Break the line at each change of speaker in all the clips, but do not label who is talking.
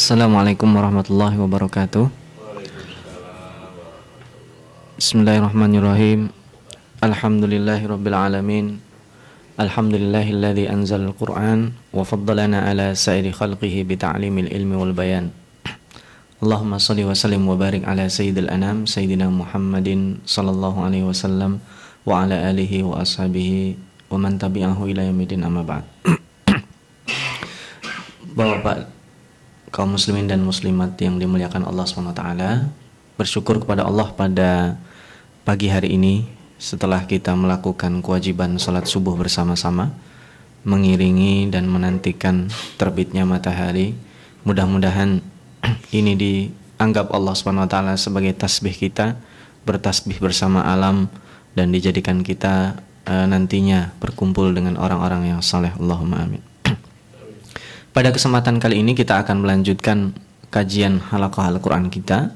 Assalamualaikum warahmatullahi wabarakatuh Bismillahirrahmanirrahim Alhamdulillahi rabbil alamin Alhamdulillahilladzi anzal al-Qur'an Wa faddalana ala sa'iri khalqihi bita'limil ilmi wal bayan Allahumma salli wa sallim wa barik ala sayyidil anam Sayyidina Muhammadin sallallahu alaihi wasallam Wa ala alihi wa ashabihi Wa man tabi'ahu ila yamidin amma ba'd Bapak kaum muslimin dan muslimat yang dimuliakan Allah SWT bersyukur kepada Allah pada pagi hari ini setelah kita melakukan kewajiban sholat subuh bersama-sama mengiringi dan menantikan terbitnya matahari mudah-mudahan ini dianggap Allah SWT sebagai tasbih kita bertasbih bersama alam dan dijadikan kita e, nantinya berkumpul dengan orang-orang yang saleh Allahumma amin pada kesempatan kali ini kita akan melanjutkan kajian halakoh Al-Quran kita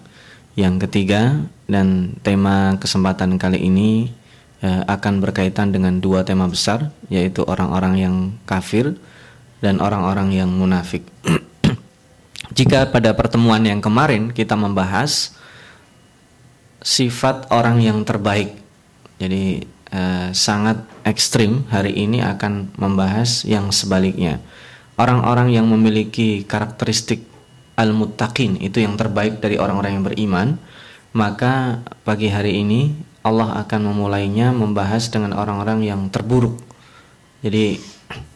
yang ketiga dan tema kesempatan kali ini eh, akan berkaitan dengan dua tema besar yaitu orang-orang yang kafir dan orang-orang yang munafik. Jika pada pertemuan yang kemarin kita membahas sifat orang yang terbaik, jadi eh, sangat ekstrim hari ini akan membahas yang sebaliknya orang-orang yang memiliki karakteristik al-muttaqin itu yang terbaik dari orang-orang yang beriman, maka pagi hari ini Allah akan memulainya membahas dengan orang-orang yang terburuk. Jadi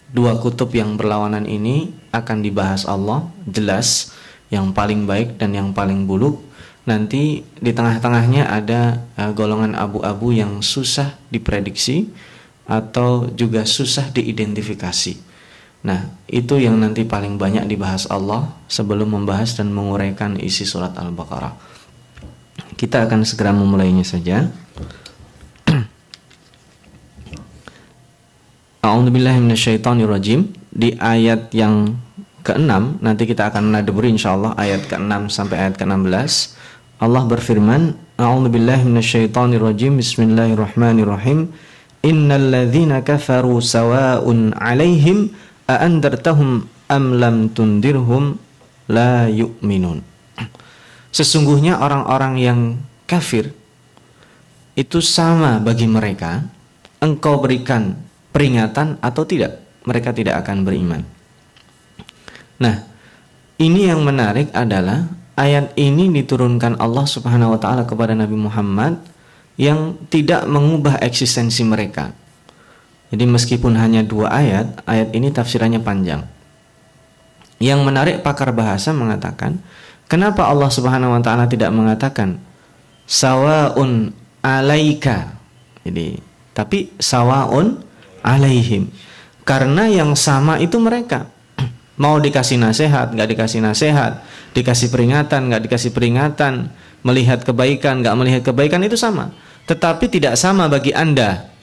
dua kutub yang berlawanan ini akan dibahas Allah jelas yang paling baik dan yang paling buruk. Nanti di tengah-tengahnya ada uh, golongan abu-abu yang susah diprediksi atau juga susah diidentifikasi Nah, itu yang nanti paling banyak dibahas Allah sebelum membahas dan menguraikan isi surat Al-Baqarah. Kita akan segera memulainya saja. A'udzubillahiminasyaitonirrojim Di ayat yang ke-6 Nanti kita akan nadeburi insyaAllah Ayat ke-6 sampai ayat ke-16 Allah berfirman A'udzubillahiminasyaitonirrojim Bismillahirrahmanirrahim Innal ladhina kafaru sawa'un alaihim aandartahum am lam tundirhum la yu'minun sesungguhnya orang-orang yang kafir itu sama bagi mereka engkau berikan peringatan atau tidak mereka tidak akan beriman nah ini yang menarik adalah ayat ini diturunkan Allah Subhanahu wa taala kepada Nabi Muhammad yang tidak mengubah eksistensi mereka jadi meskipun hanya dua ayat, ayat ini tafsirannya panjang. Yang menarik pakar bahasa mengatakan, kenapa Allah Subhanahu wa taala tidak mengatakan sawaun alaika? Jadi, tapi sawaun alaihim. Karena yang sama itu mereka. Mau dikasih nasihat, nggak dikasih nasihat, dikasih peringatan, nggak dikasih peringatan, melihat kebaikan, nggak melihat kebaikan itu sama. Tetapi tidak sama bagi Anda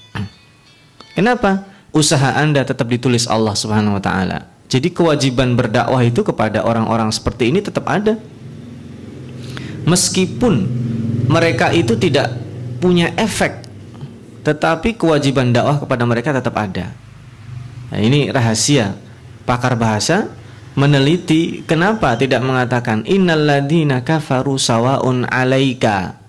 Kenapa? Usaha Anda tetap ditulis Allah Subhanahu wa taala. Jadi kewajiban berdakwah itu kepada orang-orang seperti ini tetap ada. Meskipun mereka itu tidak punya efek tetapi kewajiban dakwah kepada mereka tetap ada. Nah, ini rahasia pakar bahasa meneliti kenapa tidak mengatakan innalladzina kafaru sawaun alaika.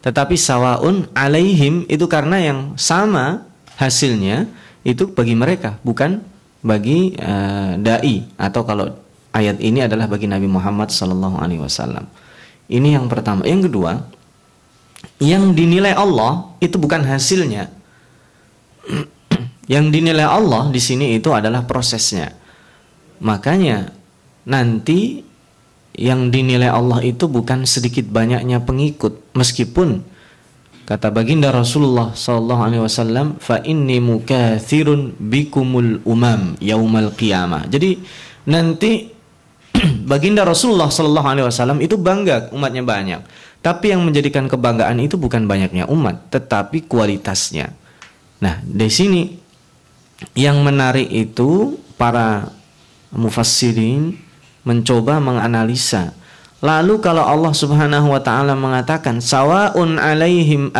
Tetapi sawaun alaihim itu karena yang sama hasilnya itu bagi mereka bukan bagi uh, dai atau kalau ayat ini adalah bagi Nabi Muhammad Sallallahu Alaihi Wasallam. Ini yang pertama. Yang kedua, yang dinilai Allah itu bukan hasilnya. yang dinilai Allah di sini itu adalah prosesnya. Makanya nanti yang dinilai Allah itu bukan sedikit banyaknya pengikut, meskipun Kata baginda Rasulullah sallallahu alaihi wasallam, "Fa inni mukathirun bikumul umam yaumal qiyamah." Jadi nanti baginda Rasulullah sallallahu alaihi wasallam itu bangga umatnya banyak. Tapi yang menjadikan kebanggaan itu bukan banyaknya umat, tetapi kualitasnya. Nah, di sini yang menarik itu para mufassirin mencoba menganalisa Lalu kalau Allah Subhanahu wa taala mengatakan sawaun alaihim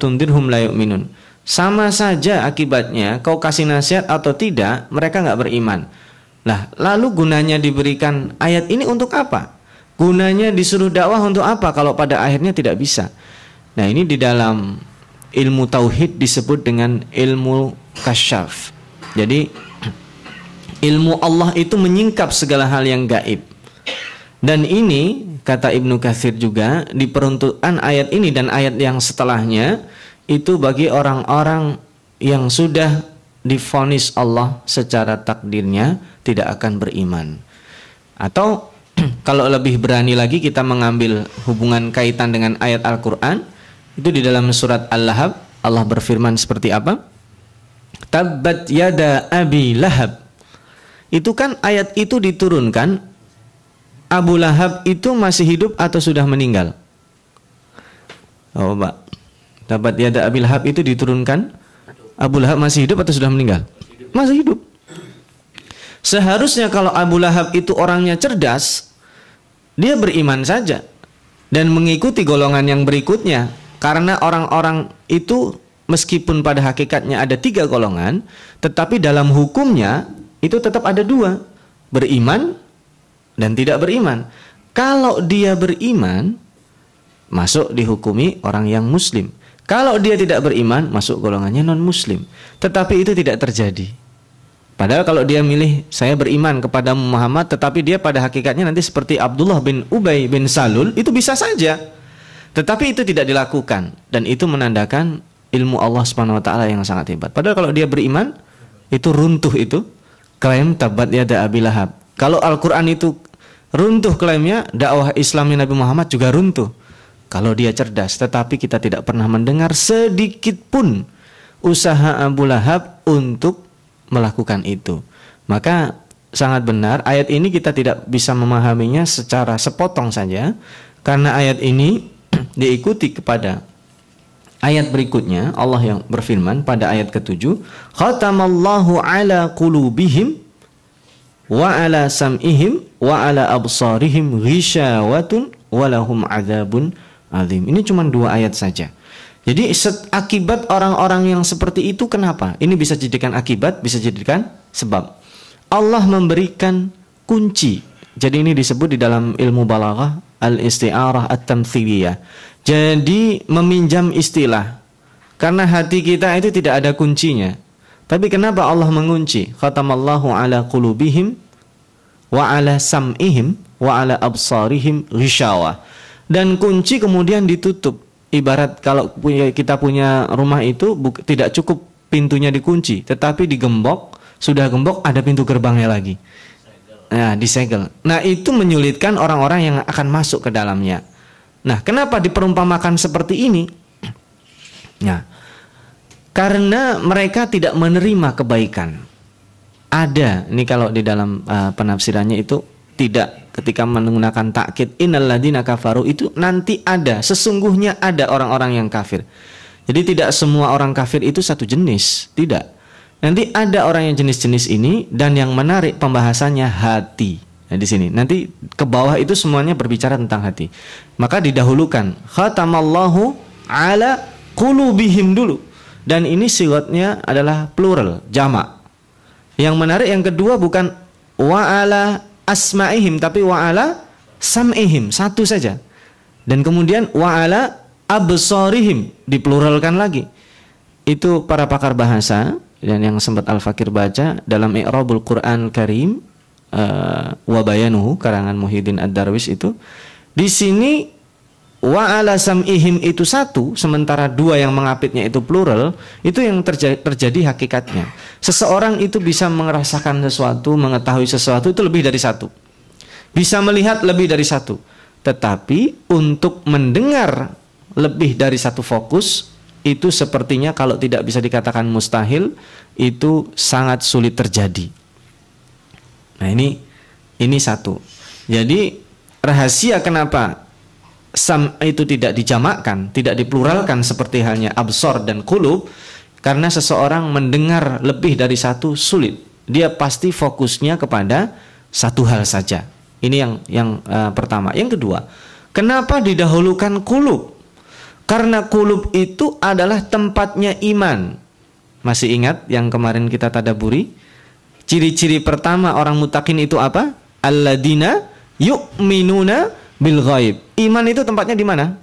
tundirhum la Sama saja akibatnya kau kasih nasihat atau tidak mereka nggak beriman. Lah, lalu gunanya diberikan ayat ini untuk apa? Gunanya disuruh dakwah untuk apa kalau pada akhirnya tidak bisa? Nah, ini di dalam ilmu tauhid disebut dengan ilmu kasyaf. Jadi ilmu Allah itu menyingkap segala hal yang gaib. Dan ini kata Ibnu Katsir juga di peruntukan ayat ini dan ayat yang setelahnya itu bagi orang-orang yang sudah difonis Allah secara takdirnya tidak akan beriman. Atau kalau lebih berani lagi kita mengambil hubungan kaitan dengan ayat Al-Qur'an itu di dalam surat Al-Lahab Allah berfirman seperti apa? Tabbat yada abi lahab. Itu kan ayat itu diturunkan Abu Lahab itu masih hidup atau sudah meninggal? Oh, Pak. Dapat ada Abu Lahab itu diturunkan Abu Lahab masih hidup atau sudah meninggal? Masih hidup. Seharusnya kalau Abu Lahab itu orangnya cerdas, dia beriman saja dan mengikuti golongan yang berikutnya. Karena orang-orang itu meskipun pada hakikatnya ada tiga golongan, tetapi dalam hukumnya itu tetap ada dua. Beriman dan tidak beriman. Kalau dia beriman, masuk dihukumi orang yang muslim. Kalau dia tidak beriman, masuk golongannya non-muslim. Tetapi itu tidak terjadi. Padahal kalau dia milih, saya beriman kepada Muhammad, tetapi dia pada hakikatnya nanti seperti Abdullah bin Ubay bin Salul, itu bisa saja. Tetapi itu tidak dilakukan. Dan itu menandakan ilmu Allah Subhanahu wa taala yang sangat hebat. Padahal kalau dia beriman, itu runtuh itu klaim tabat yada Abi Kalau Al-Qur'an itu runtuh klaimnya dakwah Islam Nabi Muhammad juga runtuh kalau dia cerdas tetapi kita tidak pernah mendengar sedikit pun usaha Abu Lahab untuk melakukan itu maka sangat benar ayat ini kita tidak bisa memahaminya secara sepotong saja karena ayat ini diikuti kepada ayat berikutnya Allah yang berfirman pada ayat ketujuh khatamallahu ala qulubihim wa ala sam'ihim wa ala absarihim ghishawatun walahum adzabun azim. Ini cuma dua ayat saja. Jadi akibat orang-orang yang seperti itu kenapa? Ini bisa jadikan akibat, bisa jadikan sebab. Allah memberikan kunci. Jadi ini disebut di dalam ilmu balaghah al-isti'arah at-tamthiliyah. Jadi meminjam istilah. Karena hati kita itu tidak ada kuncinya. Tapi kenapa Allah mengunci? Khatamallahu ala qulubihim wa ala sam'ihim wa ala absarihim ghisyawa. Dan kunci kemudian ditutup. Ibarat kalau punya, kita punya rumah itu buk, tidak cukup pintunya dikunci, tetapi digembok, sudah gembok ada pintu gerbangnya lagi. Nah, disegel. Nah, itu menyulitkan orang-orang yang akan masuk ke dalamnya. Nah, kenapa diperumpamakan seperti ini? Nah, karena mereka tidak menerima kebaikan. Ada ini kalau di dalam uh, penafsirannya itu tidak ketika menggunakan takkid innalladzina kafaru itu nanti ada sesungguhnya ada orang-orang yang kafir. Jadi tidak semua orang kafir itu satu jenis, tidak. Nanti ada orang yang jenis-jenis ini dan yang menarik pembahasannya hati. Nah, di sini nanti ke bawah itu semuanya berbicara tentang hati. Maka didahulukan khatamallahu ala qulubihim dulu dan ini silatnya adalah plural jama. yang menarik yang kedua bukan wa'ala asma'ihim tapi wa'ala sam'ihim satu saja dan kemudian wa'ala absorihim dipluralkan lagi itu para pakar bahasa dan yang sempat Al-Fakir baca dalam I'rabul Quran Karim uh, eh, Wabayanuhu karangan Muhyiddin Ad-Darwis itu di sini wa ala sam'ihim itu satu sementara dua yang mengapitnya itu plural itu yang terjadi, terjadi hakikatnya seseorang itu bisa merasakan sesuatu mengetahui sesuatu itu lebih dari satu bisa melihat lebih dari satu tetapi untuk mendengar lebih dari satu fokus itu sepertinya kalau tidak bisa dikatakan mustahil itu sangat sulit terjadi nah ini ini satu jadi rahasia kenapa sam itu tidak dijamakkan, tidak dipluralkan seperti halnya absor dan kulub, karena seseorang mendengar lebih dari satu sulit. Dia pasti fokusnya kepada satu hal saja. Ini yang yang uh, pertama. Yang kedua, kenapa didahulukan kulub? Karena kulub itu adalah tempatnya iman. Masih ingat yang kemarin kita tadaburi? Ciri-ciri pertama orang mutakin itu apa? Alladina minuna bil ghaib. Iman itu tempatnya di mana?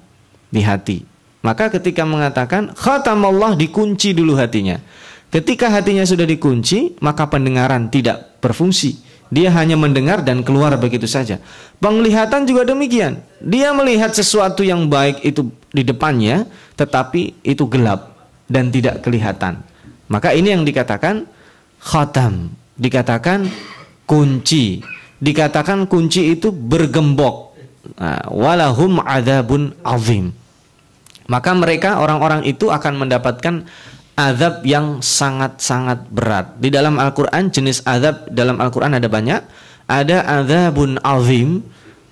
Di hati. Maka ketika mengatakan Allah dikunci dulu hatinya. Ketika hatinya sudah dikunci, maka pendengaran tidak berfungsi. Dia hanya mendengar dan keluar begitu saja. Penglihatan juga demikian. Dia melihat sesuatu yang baik itu di depannya, tetapi itu gelap dan tidak kelihatan. Maka ini yang dikatakan khatam, dikatakan kunci. Dikatakan kunci itu bergembok. Ah, walahum adzabun azim. Maka mereka orang-orang itu akan mendapatkan azab yang sangat-sangat berat. Di dalam Al-Qur'an jenis azab dalam Al-Qur'an ada banyak. Ada azabun azim,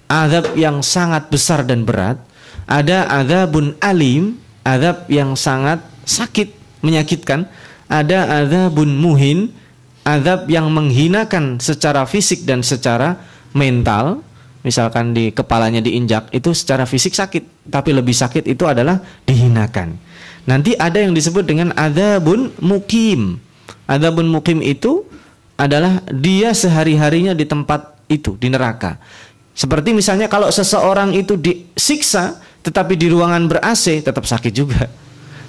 azab yang sangat besar dan berat. Ada azabun alim, azab yang sangat sakit, menyakitkan. Ada azabun muhin, azab yang menghinakan secara fisik dan secara mental misalkan di kepalanya diinjak itu secara fisik sakit tapi lebih sakit itu adalah dihinakan nanti ada yang disebut dengan adabun mukim adabun mukim itu adalah dia sehari-harinya di tempat itu di neraka seperti misalnya kalau seseorang itu disiksa tetapi di ruangan ber AC tetap sakit juga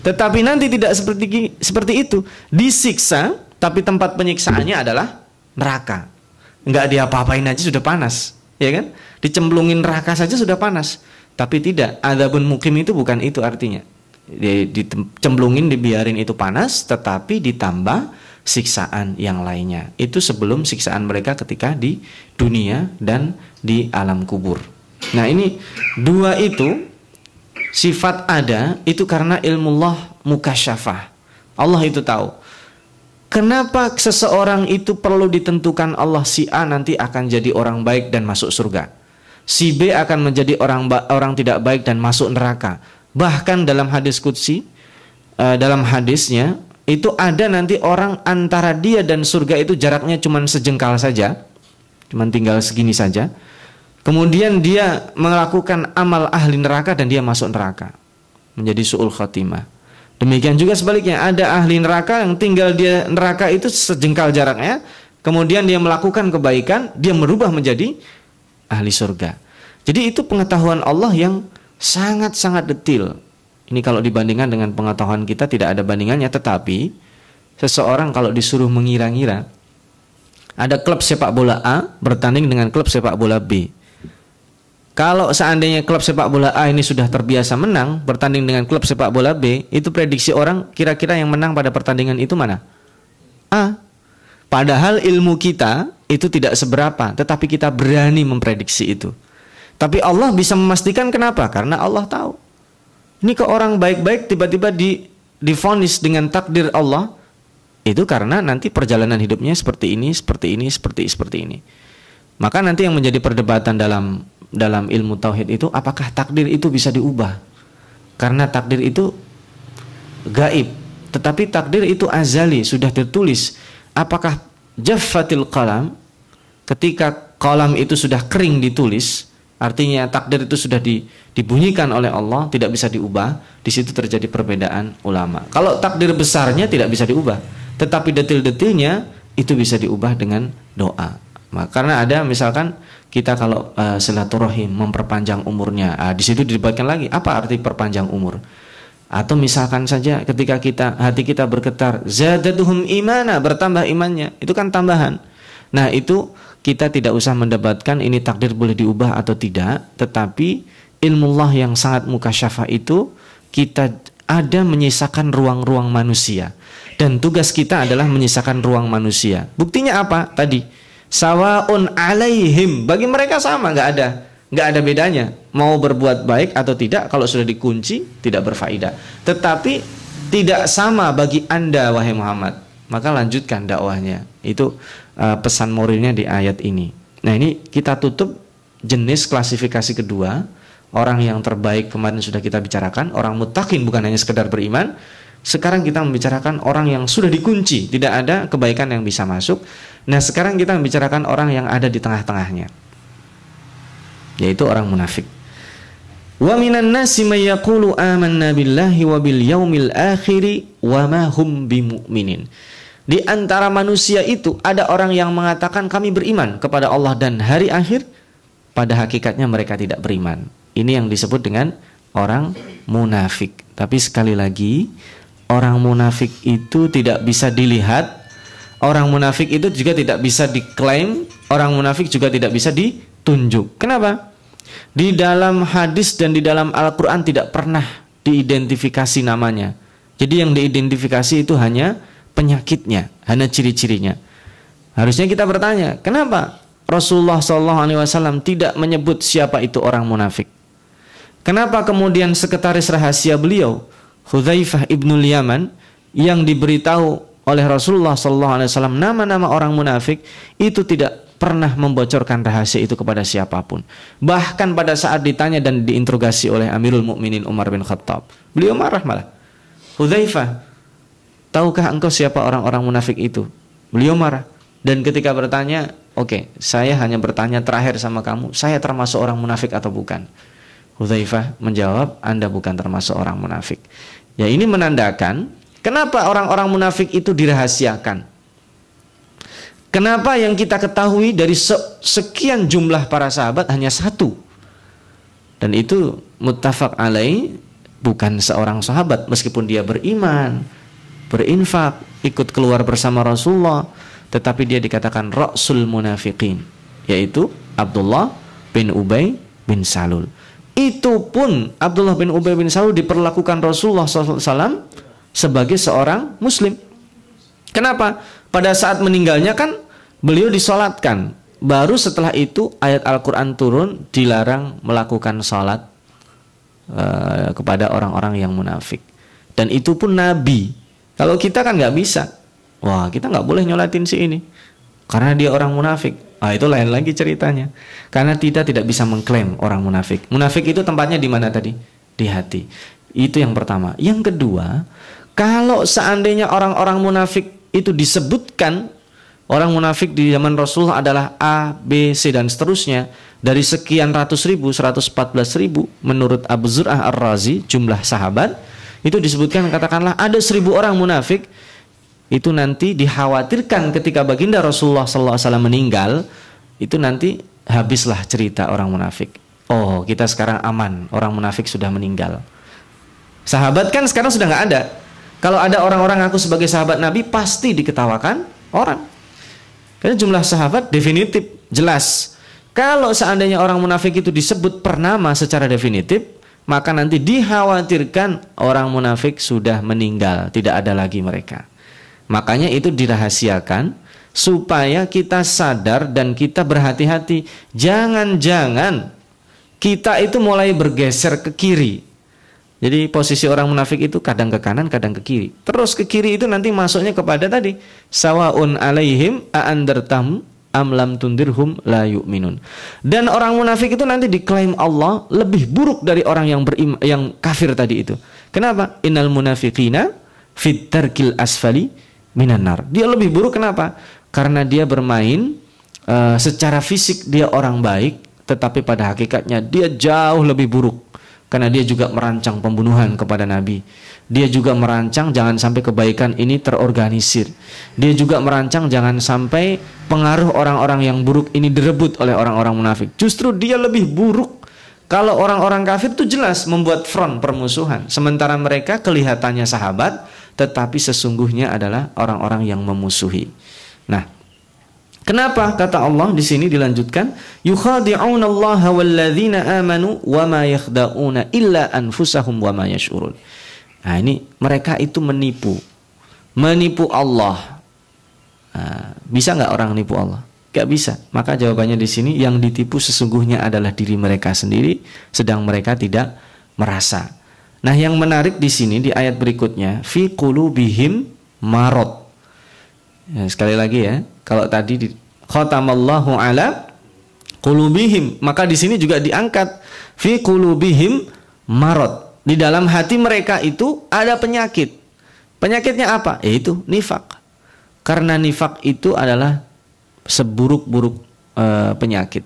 tetapi nanti tidak seperti seperti itu disiksa tapi tempat penyiksaannya adalah neraka nggak diapa apain aja sudah panas ya kan? Dicemplungin neraka saja sudah panas. Tapi tidak, adabun mukim itu bukan itu artinya. Dicemplungin dibiarin itu panas, tetapi ditambah siksaan yang lainnya. Itu sebelum siksaan mereka ketika di dunia dan di alam kubur. Nah ini dua itu sifat ada itu karena ilmu Allah mukasyafah. Allah itu tahu. Kenapa seseorang itu perlu ditentukan Allah si A nanti akan jadi orang baik dan masuk surga. Si B akan menjadi orang orang tidak baik dan masuk neraka. Bahkan dalam hadis kudsi, eh, dalam hadisnya itu ada nanti orang antara dia dan surga itu jaraknya cuma sejengkal saja, cuma tinggal segini saja. Kemudian dia melakukan amal ahli neraka dan dia masuk neraka menjadi suul khatimah. Demikian juga sebaliknya, ada ahli neraka yang tinggal di neraka itu sejengkal jaraknya, kemudian dia melakukan kebaikan, dia merubah menjadi ahli surga. Jadi itu pengetahuan Allah yang sangat-sangat detil. Ini kalau dibandingkan dengan pengetahuan kita tidak ada bandingannya, tetapi seseorang kalau disuruh mengira-ngira, ada klub sepak bola A bertanding dengan klub sepak bola B kalau seandainya klub sepak bola A ini sudah terbiasa menang bertanding dengan klub sepak bola B, itu prediksi orang kira-kira yang menang pada pertandingan itu mana? A. Padahal ilmu kita itu tidak seberapa, tetapi kita berani memprediksi itu. Tapi Allah bisa memastikan kenapa? Karena Allah tahu. Ini ke orang baik-baik tiba-tiba di difonis dengan takdir Allah itu karena nanti perjalanan hidupnya seperti ini, seperti ini, seperti seperti ini. Maka nanti yang menjadi perdebatan dalam dalam ilmu tauhid itu apakah takdir itu bisa diubah? Karena takdir itu gaib, tetapi takdir itu azali, sudah tertulis. Apakah jaffatil qalam ketika kolam itu sudah kering ditulis, artinya takdir itu sudah di, dibunyikan oleh Allah, tidak bisa diubah. Di situ terjadi perbedaan ulama. Kalau takdir besarnya tidak bisa diubah, tetapi detil-detilnya itu bisa diubah dengan doa. karena ada misalkan kita kalau uh, silaturahim memperpanjang umurnya uh, di situ dibuatkan lagi apa arti perpanjang umur atau misalkan saja ketika kita hati kita bergetar zadatuhum imana bertambah imannya itu kan tambahan nah itu kita tidak usah mendebatkan ini takdir boleh diubah atau tidak tetapi ilmu Allah yang sangat mukasyafa itu kita ada menyisakan ruang-ruang manusia dan tugas kita adalah menyisakan ruang manusia buktinya apa tadi Sawaun alaihim. Bagi mereka sama, nggak ada nggak ada bedanya. Mau berbuat baik atau tidak, kalau sudah dikunci tidak berfaedah. Tetapi tidak sama bagi anda wahai Muhammad. Maka lanjutkan dakwahnya. Itu uh, pesan moralnya di ayat ini. Nah ini kita tutup jenis klasifikasi kedua orang yang terbaik kemarin sudah kita bicarakan, orang mutakin bukan hanya sekedar beriman. Sekarang kita membicarakan orang yang sudah dikunci, tidak ada kebaikan yang bisa masuk. Nah sekarang kita membicarakan orang yang ada di tengah-tengahnya Yaitu orang munafik Wa minan nasi amanna billahi wa akhiri wa ma hum di antara manusia itu ada orang yang mengatakan kami beriman kepada Allah dan hari akhir pada hakikatnya mereka tidak beriman. Ini yang disebut dengan orang munafik. Tapi sekali lagi, orang munafik itu tidak bisa dilihat orang munafik itu juga tidak bisa diklaim, orang munafik juga tidak bisa ditunjuk. Kenapa? Di dalam hadis dan di dalam Al-Qur'an tidak pernah diidentifikasi namanya. Jadi yang diidentifikasi itu hanya penyakitnya, hanya ciri-cirinya. Harusnya kita bertanya, kenapa Rasulullah Shallallahu Alaihi Wasallam tidak menyebut siapa itu orang munafik? Kenapa kemudian sekretaris rahasia beliau, Hudzaifah ibnul Yaman, yang diberitahu oleh Rasulullah sallallahu alaihi wasallam nama-nama orang munafik itu tidak pernah membocorkan rahasia itu kepada siapapun. Bahkan pada saat ditanya dan diinterogasi oleh Amirul Mukminin Umar bin Khattab, beliau marah malah. Hudzaifah, tahukah engkau siapa orang-orang munafik itu? Beliau marah. Dan ketika bertanya, oke, okay, saya hanya bertanya terakhir sama kamu, saya termasuk orang munafik atau bukan? Hudzaifah menjawab, Anda bukan termasuk orang munafik. Ya ini menandakan Kenapa orang-orang munafik itu dirahasiakan? Kenapa yang kita ketahui dari sekian jumlah para sahabat hanya satu? Dan itu muttafaq alai bukan seorang sahabat meskipun dia beriman, berinfak, ikut keluar bersama Rasulullah, tetapi dia dikatakan rasul munafiqin, yaitu Abdullah bin Ubay bin Salul. Itu pun Abdullah bin Ubay bin Salul diperlakukan Rasulullah SAW sebagai seorang muslim. Kenapa? Pada saat meninggalnya kan beliau disolatkan. Baru setelah itu ayat Al-Quran turun dilarang melakukan sholat uh, eh, kepada orang-orang yang munafik. Dan itu pun Nabi. Kalau kita kan nggak bisa. Wah kita nggak boleh nyolatin si ini. Karena dia orang munafik. Ah, itu lain lagi ceritanya. Karena kita tidak bisa mengklaim orang munafik. Munafik itu tempatnya di mana tadi? Di hati. Itu yang pertama. Yang kedua, kalau seandainya orang-orang munafik itu disebutkan orang munafik di zaman Rasulullah adalah A, B, C dan seterusnya dari sekian ratus ribu, seratus empat belas ribu menurut Abu Zur'ah Ar-Razi jumlah sahabat itu disebutkan katakanlah ada seribu orang munafik itu nanti dikhawatirkan ketika baginda Rasulullah SAW meninggal itu nanti habislah cerita orang munafik. Oh kita sekarang aman orang munafik sudah meninggal. Sahabat kan sekarang sudah nggak ada. Kalau ada orang-orang aku sebagai sahabat Nabi pasti diketawakan orang. Karena jumlah sahabat definitif, jelas. Kalau seandainya orang munafik itu disebut pernama secara definitif, maka nanti dikhawatirkan orang munafik sudah meninggal, tidak ada lagi mereka. Makanya itu dirahasiakan supaya kita sadar dan kita berhati-hati. Jangan-jangan kita itu mulai bergeser ke kiri jadi posisi orang munafik itu kadang ke kanan, kadang ke kiri. Terus ke kiri itu nanti masuknya kepada tadi sawaun alaihim aandertam amlam tundirhum la yu'minun. Dan orang munafik itu nanti diklaim Allah lebih buruk dari orang yang berim yang kafir tadi itu. Kenapa? Innal munafiqina fit tarkil asfali minanar? Dia lebih buruk kenapa? Karena dia bermain uh, secara fisik dia orang baik, tetapi pada hakikatnya dia jauh lebih buruk karena dia juga merancang pembunuhan kepada Nabi. Dia juga merancang jangan sampai kebaikan ini terorganisir. Dia juga merancang jangan sampai pengaruh orang-orang yang buruk ini direbut oleh orang-orang munafik. Justru dia lebih buruk kalau orang-orang kafir itu jelas membuat front permusuhan, sementara mereka kelihatannya sahabat, tetapi sesungguhnya adalah orang-orang yang memusuhi. Nah, Kenapa kata Allah di sini dilanjutkan yukhadi'unallaha walladzina amanu wama yakhda'una illa anfusahum wama yash'urun. Nah, ini mereka itu menipu. Menipu Allah. Nah, bisa nggak orang nipu Allah? Gak bisa. Maka jawabannya di sini yang ditipu sesungguhnya adalah diri mereka sendiri sedang mereka tidak merasa. Nah, yang menarik di sini di ayat berikutnya fi qulubihim marot. Ya, sekali lagi ya, kalau tadi di khatamallahu ala kulubihim maka di sini juga diangkat fi kulubihim marot di dalam hati mereka itu ada penyakit penyakitnya apa yaitu nifak karena nifak itu adalah seburuk-buruk e, penyakit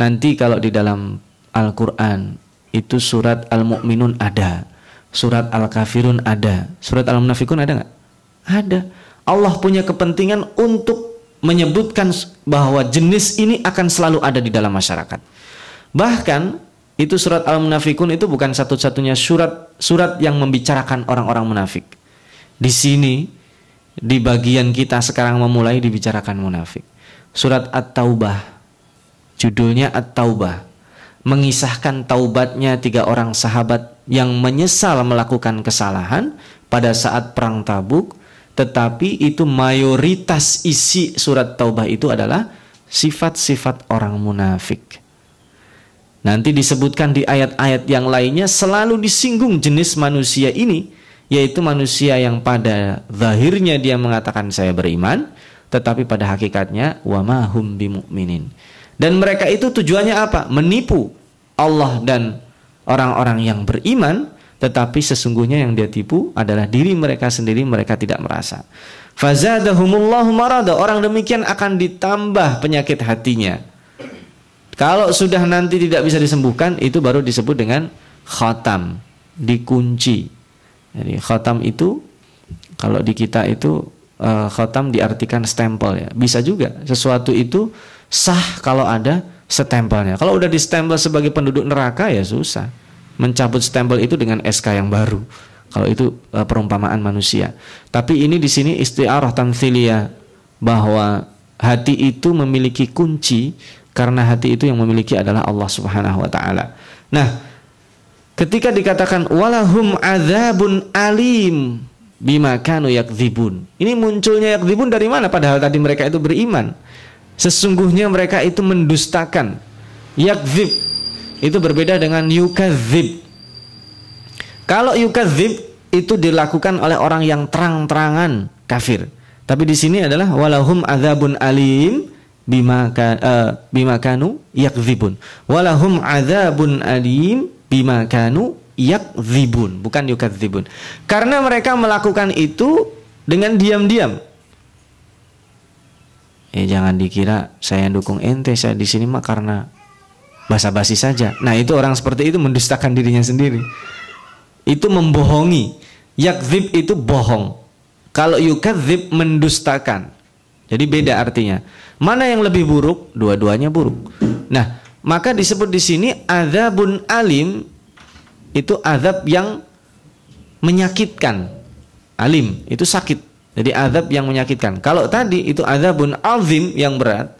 nanti kalau di dalam Al-Quran itu surat Al-Mu'minun ada surat Al-Kafirun ada surat Al-Munafikun ada nggak ada Allah punya kepentingan untuk menyebutkan bahwa jenis ini akan selalu ada di dalam masyarakat. Bahkan itu surat Al-Munafikun itu bukan satu-satunya surat surat yang membicarakan orang-orang munafik. Di sini di bagian kita sekarang memulai dibicarakan munafik. Surat At-Taubah judulnya At-Taubah mengisahkan taubatnya tiga orang sahabat yang menyesal melakukan kesalahan pada saat perang Tabuk tetapi itu mayoritas isi surat Taubah itu adalah sifat-sifat orang munafik. Nanti disebutkan di ayat-ayat yang lainnya selalu disinggung jenis manusia ini, yaitu manusia yang pada zahirnya dia mengatakan saya beriman, tetapi pada hakikatnya ma hum bimu'minin. Dan mereka itu tujuannya apa? Menipu Allah dan orang-orang yang beriman tetapi sesungguhnya yang dia tipu adalah diri mereka sendiri mereka tidak merasa fazadahumullahu marada orang demikian akan ditambah penyakit hatinya kalau sudah nanti tidak bisa disembuhkan itu baru disebut dengan khatam dikunci jadi khatam itu kalau di kita itu eh, khatam diartikan stempel ya bisa juga sesuatu itu sah kalau ada stempelnya kalau udah distempel sebagai penduduk neraka ya susah mencabut stempel itu dengan SK yang baru. Kalau itu uh, perumpamaan manusia. Tapi ini di sini istiarah tamthilia bahwa hati itu memiliki kunci karena hati itu yang memiliki adalah Allah Subhanahu wa taala. Nah, ketika dikatakan walahum adzabun alim bima kanu yakdzibun. Ini munculnya yakdzibun dari mana padahal tadi mereka itu beriman. Sesungguhnya mereka itu mendustakan. Yakdzib itu berbeda dengan yukazib. Kalau yukazib itu dilakukan oleh orang yang terang-terangan kafir. Tapi di sini adalah walahum adzabun alim bima uh, eh, bimakanu yakzibun. Walahum adzabun alim bimakanu yakzibun, bukan yukazibun. Karena mereka melakukan itu dengan diam-diam. Eh jangan dikira saya dukung ente saya di sini mah karena basa-basi saja. Nah, itu orang seperti itu mendustakan dirinya sendiri. Itu membohongi. Yakzib itu bohong. Kalau yukadzib mendustakan. Jadi beda artinya. Mana yang lebih buruk? Dua-duanya buruk. Nah, maka disebut di sini azabun alim itu azab yang menyakitkan. Alim itu sakit. Jadi azab yang menyakitkan. Kalau tadi itu azabun azim yang berat,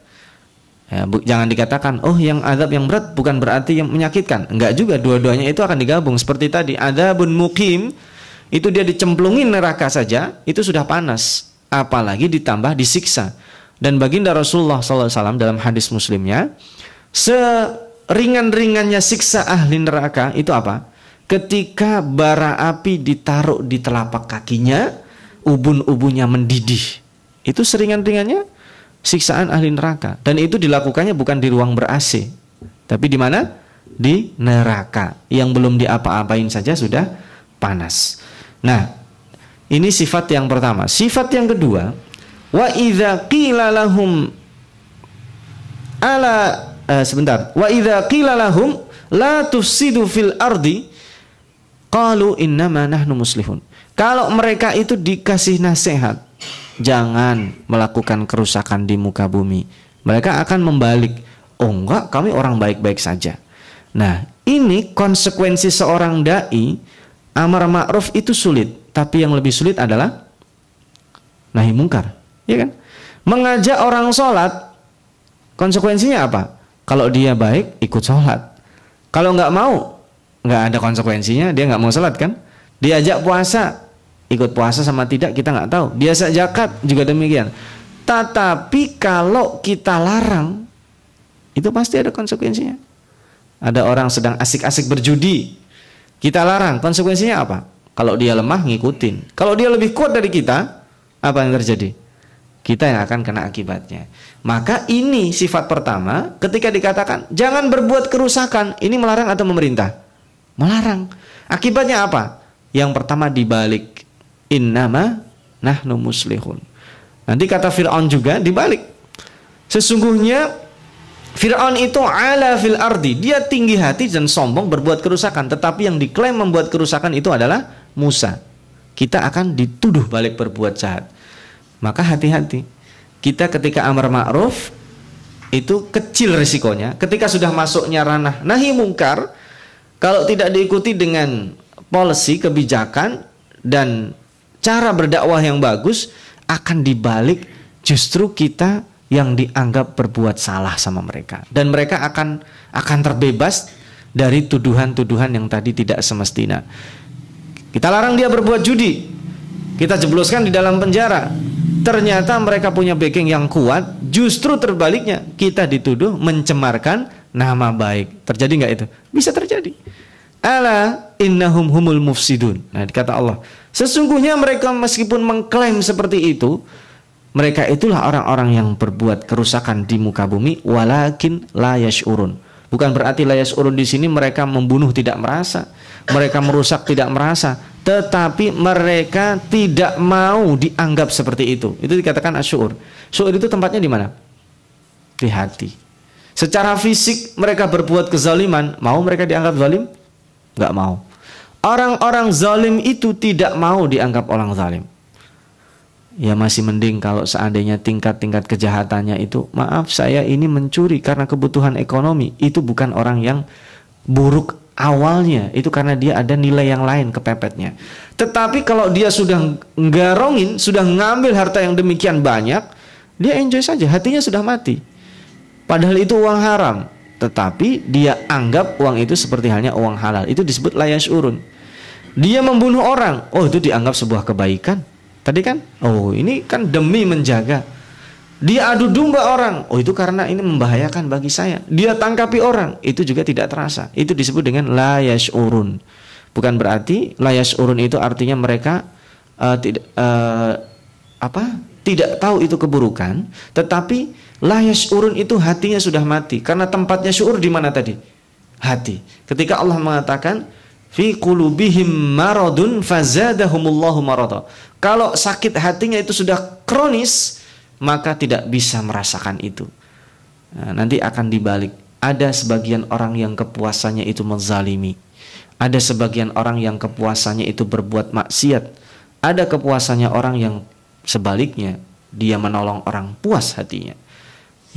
Ya, bu, jangan dikatakan oh yang azab yang berat bukan berarti yang menyakitkan. Enggak juga, dua-duanya itu akan digabung seperti tadi. azabun mukim itu dia dicemplungin neraka saja itu sudah panas, apalagi ditambah disiksa. Dan baginda Rasulullah SAW dalam hadis Muslimnya seringan-ringannya siksa ahli neraka itu apa? Ketika bara api ditaruh di telapak kakinya, ubun-ubunnya mendidih. Itu seringan-ringannya siksaan ahli neraka dan itu dilakukannya bukan di ruang ber-AC tapi di mana di neraka yang belum diapa-apain saja sudah panas nah ini sifat yang pertama sifat yang kedua wa idza qila lahum ala uh, sebentar wa idza qila lahum la tufsidu fil ardi qalu innama nahnu muslihun kalau mereka itu dikasih nasihat jangan melakukan kerusakan di muka bumi. Mereka akan membalik, oh enggak, kami orang baik-baik saja. Nah, ini konsekuensi seorang dai amar ma'ruf itu sulit, tapi yang lebih sulit adalah nahi mungkar, ya kan? Mengajak orang sholat, konsekuensinya apa? Kalau dia baik, ikut sholat. Kalau nggak mau, nggak ada konsekuensinya, dia nggak mau sholat kan? Diajak puasa, ikut puasa sama tidak kita nggak tahu. Biasa zakat juga demikian. Tetapi kalau kita larang itu pasti ada konsekuensinya. Ada orang sedang asik-asik berjudi, kita larang, konsekuensinya apa? Kalau dia lemah ngikutin. Kalau dia lebih kuat dari kita, apa yang terjadi? Kita yang akan kena akibatnya. Maka ini sifat pertama ketika dikatakan jangan berbuat kerusakan, ini melarang atau memerintah? Melarang. Akibatnya apa? Yang pertama dibalik innama nahnu muslihun. Nanti kata Fir'aun juga dibalik. Sesungguhnya Fir'aun itu ala fil ardi. Dia tinggi hati dan sombong berbuat kerusakan. Tetapi yang diklaim membuat kerusakan itu adalah Musa. Kita akan dituduh balik berbuat jahat. Maka hati-hati. Kita ketika amar ma'ruf itu kecil risikonya. Ketika sudah masuknya ranah nahi mungkar, kalau tidak diikuti dengan policy kebijakan dan cara berdakwah yang bagus akan dibalik justru kita yang dianggap berbuat salah sama mereka dan mereka akan akan terbebas dari tuduhan-tuduhan yang tadi tidak semestinya. Kita larang dia berbuat judi. Kita jebloskan di dalam penjara. Ternyata mereka punya backing yang kuat, justru terbaliknya kita dituduh mencemarkan nama baik. Terjadi nggak itu? Bisa terjadi Ala innahum humul mufsidun. Nah, dikata Allah, sesungguhnya mereka meskipun mengklaim seperti itu, mereka itulah orang-orang yang berbuat kerusakan di muka bumi walakin la yashurun. Bukan berarti la urun di sini mereka membunuh tidak merasa, mereka merusak tidak merasa, tetapi mereka tidak mau dianggap seperti itu. Itu dikatakan asyur. Syur itu tempatnya di mana? Di hati. Secara fisik mereka berbuat kezaliman, mau mereka dianggap zalim? nggak mau. Orang-orang zalim itu tidak mau dianggap orang zalim. Ya masih mending kalau seandainya tingkat-tingkat kejahatannya itu, maaf saya ini mencuri karena kebutuhan ekonomi, itu bukan orang yang buruk awalnya, itu karena dia ada nilai yang lain kepepetnya. Tetapi kalau dia sudah nggarongin, sudah ngambil harta yang demikian banyak, dia enjoy saja, hatinya sudah mati. Padahal itu uang haram, tetapi dia anggap uang itu seperti halnya uang halal. Itu disebut layas urun. Dia membunuh orang, oh itu dianggap sebuah kebaikan. Tadi kan, oh ini kan demi menjaga. Dia adu domba orang, oh itu karena ini membahayakan bagi saya. Dia tangkapi orang, itu juga tidak terasa. Itu disebut dengan layas urun. Bukan berarti layas urun itu artinya mereka uh, tidak uh, apa? Tidak tahu itu keburukan, tetapi Layas urun itu hatinya sudah mati karena tempatnya syur di mana tadi? Hati. Ketika Allah mengatakan fi qulubihim maradun fazadahumullahu marada. Kalau sakit hatinya itu sudah kronis, maka tidak bisa merasakan itu. Nah, nanti akan dibalik. Ada sebagian orang yang kepuasannya itu menzalimi. Ada sebagian orang yang kepuasannya itu berbuat maksiat. Ada kepuasannya orang yang sebaliknya dia menolong orang puas hatinya.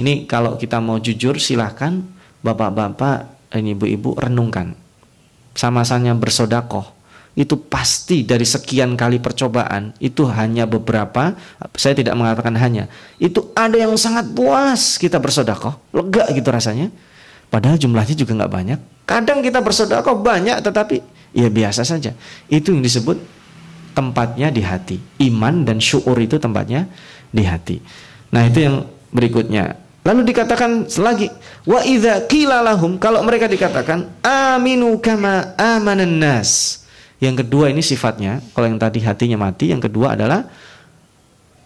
Ini kalau kita mau jujur silahkan bapak-bapak dan ibu-ibu renungkan. Sama-sama bersodakoh itu pasti dari sekian kali percobaan itu hanya beberapa saya tidak mengatakan hanya itu ada yang sangat puas kita bersodakoh lega gitu rasanya padahal jumlahnya juga nggak banyak kadang kita bersodakoh banyak tetapi ya biasa saja itu yang disebut tempatnya di hati iman dan syukur itu tempatnya di hati nah itu yang berikutnya Lalu dikatakan lagi, wa idza qilalahum kalau mereka dikatakan aminu kama amanan nas. Yang kedua ini sifatnya, kalau yang tadi hatinya mati, yang kedua adalah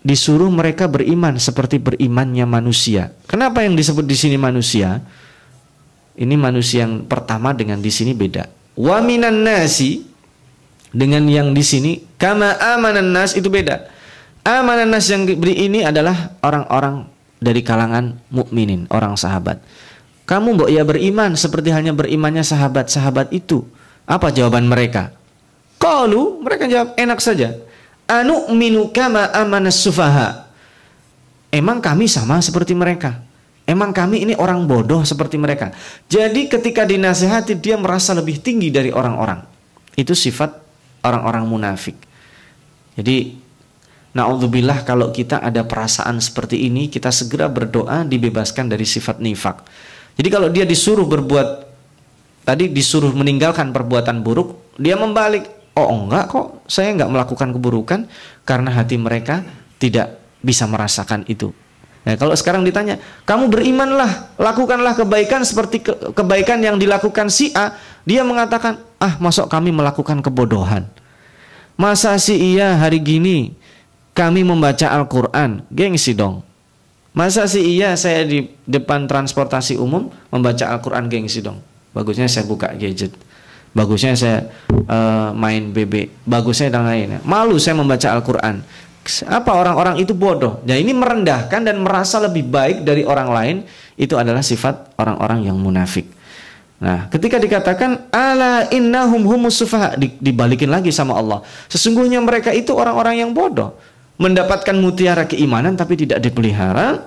disuruh mereka beriman seperti berimannya manusia. Kenapa yang disebut di sini manusia? Ini manusia yang pertama dengan di sini beda. Wa minan nasi dengan yang di sini kama amanan nas itu beda. Amanan nas yang diberi ini adalah orang-orang dari kalangan mukminin, orang sahabat. Kamu mbok ya beriman seperti halnya berimannya sahabat-sahabat itu. Apa jawaban mereka? Kalu mereka jawab enak saja. Anu minu kama amanas sufaha. Emang kami sama seperti mereka. Emang kami ini orang bodoh seperti mereka. Jadi ketika dinasehati dia merasa lebih tinggi dari orang-orang. Itu sifat orang-orang munafik. Jadi Na'udzubillah kalau kita ada perasaan seperti ini, kita segera berdoa dibebaskan dari sifat nifak. Jadi kalau dia disuruh berbuat, tadi disuruh meninggalkan perbuatan buruk, dia membalik, oh enggak kok, saya enggak melakukan keburukan, karena hati mereka tidak bisa merasakan itu. Nah, kalau sekarang ditanya, kamu berimanlah, lakukanlah kebaikan seperti ke kebaikan yang dilakukan si A, dia mengatakan, ah masuk kami melakukan kebodohan. Masa si iya hari gini kami membaca Al-Quran. Gengsi dong. Masa sih iya saya di depan transportasi umum membaca Al-Quran gengsi dong. Bagusnya saya buka gadget. Bagusnya saya uh, main BB. Bagusnya dan lainnya. Malu saya membaca Al-Quran. Apa orang-orang itu bodoh? ya ini merendahkan dan merasa lebih baik dari orang lain. Itu adalah sifat orang-orang yang munafik. Nah, ketika dikatakan ala innahum humus sufaha dibalikin lagi sama Allah. Sesungguhnya mereka itu orang-orang yang bodoh mendapatkan mutiara keimanan tapi tidak dipelihara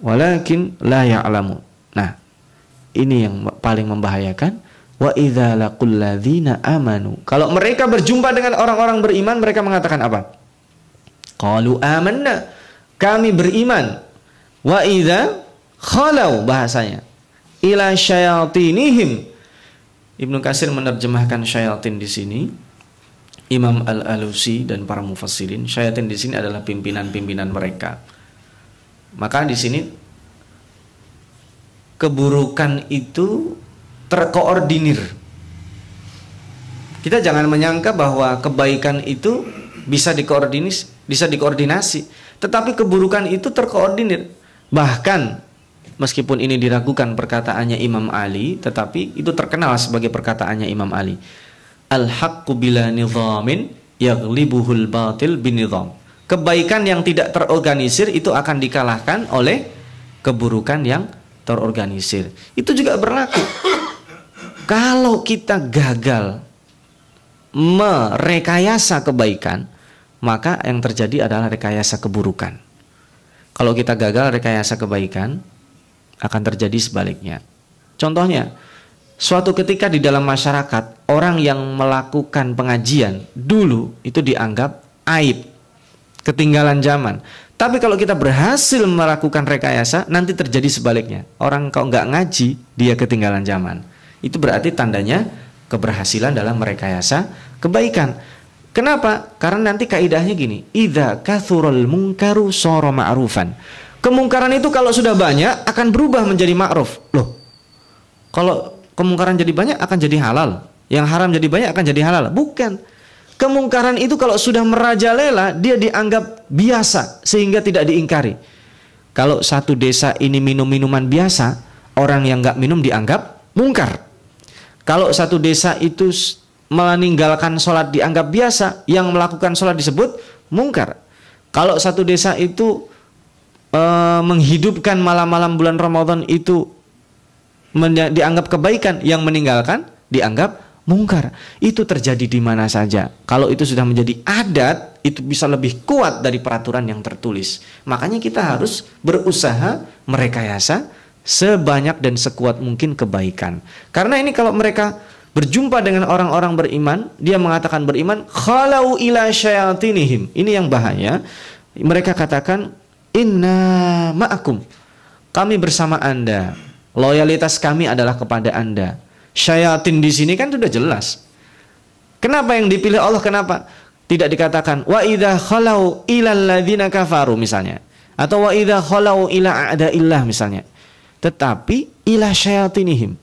walakin la ya'lamu. Nah, ini yang paling membahayakan wa idza laqul amanu. Kalau mereka berjumpa dengan orang-orang beriman, mereka mengatakan apa? Qalu amanna. Kami beriman. Wa idza khalau bahasanya ila syayatinihim. Ibnu Kasir menerjemahkan syayatin di sini Imam Al-Alusi dan para mufassirin. syaitan di sini adalah pimpinan-pimpinan mereka. Maka di sini keburukan itu terkoordinir. Kita jangan menyangka bahwa kebaikan itu bisa dikoordinis, bisa dikoordinasi, tetapi keburukan itu terkoordinir. Bahkan meskipun ini diragukan perkataannya Imam Ali, tetapi itu terkenal sebagai perkataannya Imam Ali al-haqqu bila nizamin yaghlibuhul batil binizam. Kebaikan yang tidak terorganisir itu akan dikalahkan oleh keburukan yang terorganisir. Itu juga berlaku. Kalau kita gagal merekayasa kebaikan, maka yang terjadi adalah rekayasa keburukan. Kalau kita gagal rekayasa kebaikan, akan terjadi sebaliknya. Contohnya, Suatu ketika di dalam masyarakat, orang yang melakukan pengajian dulu itu dianggap aib, ketinggalan zaman. Tapi kalau kita berhasil melakukan rekayasa, nanti terjadi sebaliknya. Orang kalau nggak ngaji, dia ketinggalan zaman. Itu berarti tandanya keberhasilan dalam merekayasa kebaikan. Kenapa? Karena nanti kaidahnya gini, idza kathurul mungkaru soro ma'rufan. Kemungkaran itu kalau sudah banyak akan berubah menjadi ma'ruf. Loh. Kalau kemungkaran jadi banyak akan jadi halal, yang haram jadi banyak akan jadi halal. Bukan. Kemungkaran itu kalau sudah merajalela, dia dianggap biasa sehingga tidak diingkari. Kalau satu desa ini minum minuman biasa, orang yang nggak minum dianggap mungkar. Kalau satu desa itu meninggalkan sholat dianggap biasa, yang melakukan sholat disebut mungkar. Kalau satu desa itu e, menghidupkan malam-malam bulan Ramadan itu dianggap kebaikan, yang meninggalkan dianggap mungkar. Itu terjadi di mana saja. Kalau itu sudah menjadi adat, itu bisa lebih kuat dari peraturan yang tertulis. Makanya kita harus berusaha merekayasa sebanyak dan sekuat mungkin kebaikan. Karena ini kalau mereka berjumpa dengan orang-orang beriman, dia mengatakan beriman, khalau ila syayatinihim. Ini yang bahaya. Mereka katakan, inna ma'akum. Kami bersama Anda. Loyalitas kami adalah kepada Anda. Syayatin di sini kan sudah jelas. Kenapa yang dipilih Allah? Kenapa? Tidak dikatakan wa idza khalau ilal kafaru misalnya atau wa idza khalau ila illah misalnya. Tetapi ila syayatinihim.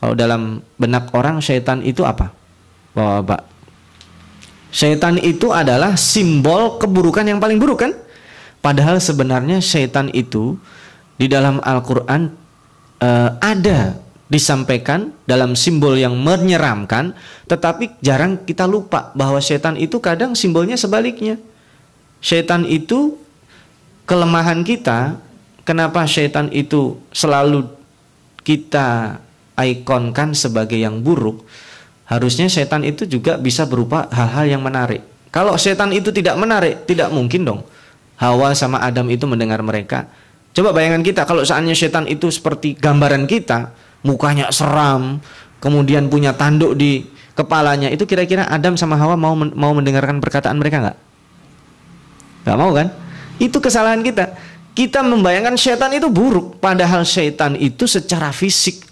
Kalau dalam benak orang syaitan itu apa? Bapak. Syaitan itu adalah simbol keburukan yang paling buruk kan? Padahal sebenarnya syaitan itu di dalam Al-Qur'an uh, ada disampaikan dalam simbol yang menyeramkan, tetapi jarang kita lupa bahwa setan itu kadang simbolnya sebaliknya. Setan itu kelemahan kita, kenapa setan itu selalu kita ikonkan sebagai yang buruk? Harusnya setan itu juga bisa berupa hal-hal yang menarik. Kalau setan itu tidak menarik, tidak mungkin dong Hawa sama Adam itu mendengar mereka Coba bayangan kita kalau seandainya setan itu seperti gambaran kita, mukanya seram, kemudian punya tanduk di kepalanya, itu kira-kira Adam sama Hawa mau mau mendengarkan perkataan mereka nggak? Nggak mau kan? Itu kesalahan kita. Kita membayangkan setan itu buruk, padahal setan itu secara fisik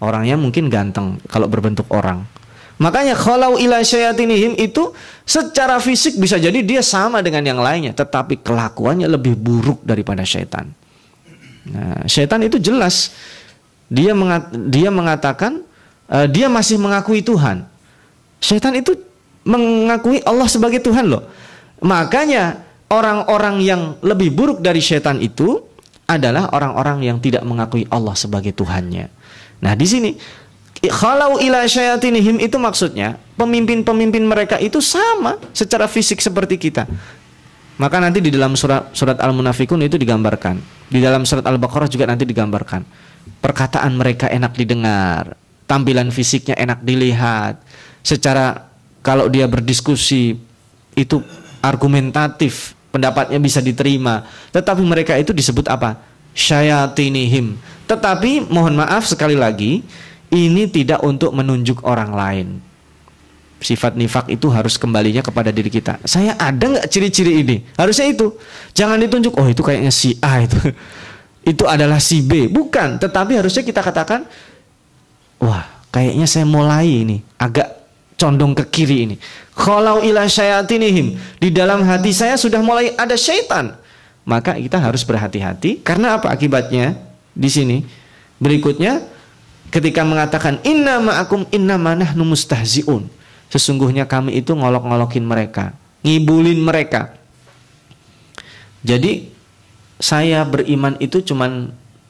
orangnya mungkin ganteng kalau berbentuk orang. Makanya kalau ila syayatinihim itu secara fisik bisa jadi dia sama dengan yang lainnya, tetapi kelakuannya lebih buruk daripada setan. Nah, setan itu jelas dia mengat, dia mengatakan uh, dia masih mengakui Tuhan. Setan itu mengakui Allah sebagai Tuhan loh. Makanya orang-orang yang lebih buruk dari setan itu adalah orang-orang yang tidak mengakui Allah sebagai Tuhannya. Nah, di sini kalau ila syayatinihim itu maksudnya pemimpin-pemimpin mereka itu sama secara fisik seperti kita. Maka nanti di dalam surat surat Al-Munafikun itu digambarkan di dalam surat Al-Baqarah juga nanti digambarkan. Perkataan mereka enak didengar, tampilan fisiknya enak dilihat. Secara kalau dia berdiskusi itu argumentatif, pendapatnya bisa diterima. Tetapi mereka itu disebut apa? Syayatinihim. Tetapi mohon maaf sekali lagi, ini tidak untuk menunjuk orang lain sifat nifak itu harus kembalinya kepada diri kita. Saya ada nggak ciri-ciri ini? Harusnya itu. Jangan ditunjuk, oh itu kayaknya si A itu. itu adalah si B. Bukan, tetapi harusnya kita katakan, wah kayaknya saya mulai ini agak condong ke kiri ini. Kalau ila syayatinihim, di dalam hati saya sudah mulai ada syaitan. Maka kita harus berhati-hati karena apa akibatnya di sini? Berikutnya ketika mengatakan inna ma'akum inna manah numustahziun Sesungguhnya kami itu ngolok-ngolokin mereka, ngibulin mereka. Jadi saya beriman itu cuma